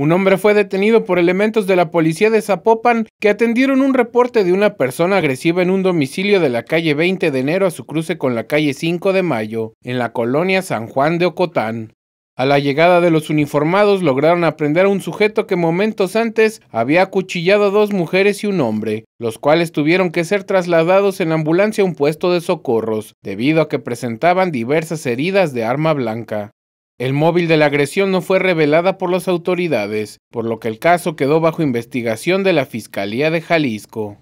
Un hombre fue detenido por elementos de la policía de Zapopan que atendieron un reporte de una persona agresiva en un domicilio de la calle 20 de enero a su cruce con la calle 5 de mayo, en la colonia San Juan de Ocotán. A la llegada de los uniformados lograron aprender a un sujeto que momentos antes había acuchillado a dos mujeres y un hombre, los cuales tuvieron que ser trasladados en ambulancia a un puesto de socorros, debido a que presentaban diversas heridas de arma blanca. El móvil de la agresión no fue revelada por las autoridades, por lo que el caso quedó bajo investigación de la Fiscalía de Jalisco.